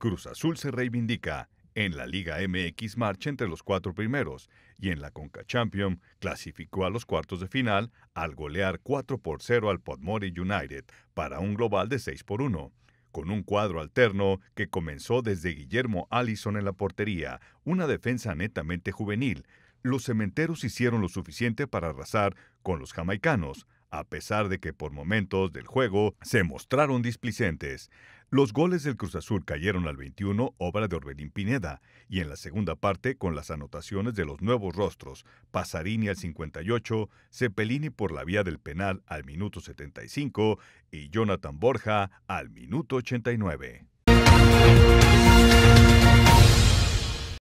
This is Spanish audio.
Cruz Azul se reivindica en la Liga MX marcha entre los cuatro primeros y en la Conca Champion clasificó a los cuartos de final al golear 4 por 0 al Podmore United para un global de 6 por 1, con un cuadro alterno que comenzó desde Guillermo Allison en la portería, una defensa netamente juvenil. Los cementeros hicieron lo suficiente para arrasar con los jamaicanos, a pesar de que por momentos del juego se mostraron displicentes. Los goles del Cruz Azul cayeron al 21, obra de Orbelín Pineda, y en la segunda parte, con las anotaciones de los nuevos rostros, Pasarini al 58, Cepelini por la vía del penal al minuto 75 y Jonathan Borja al minuto 89.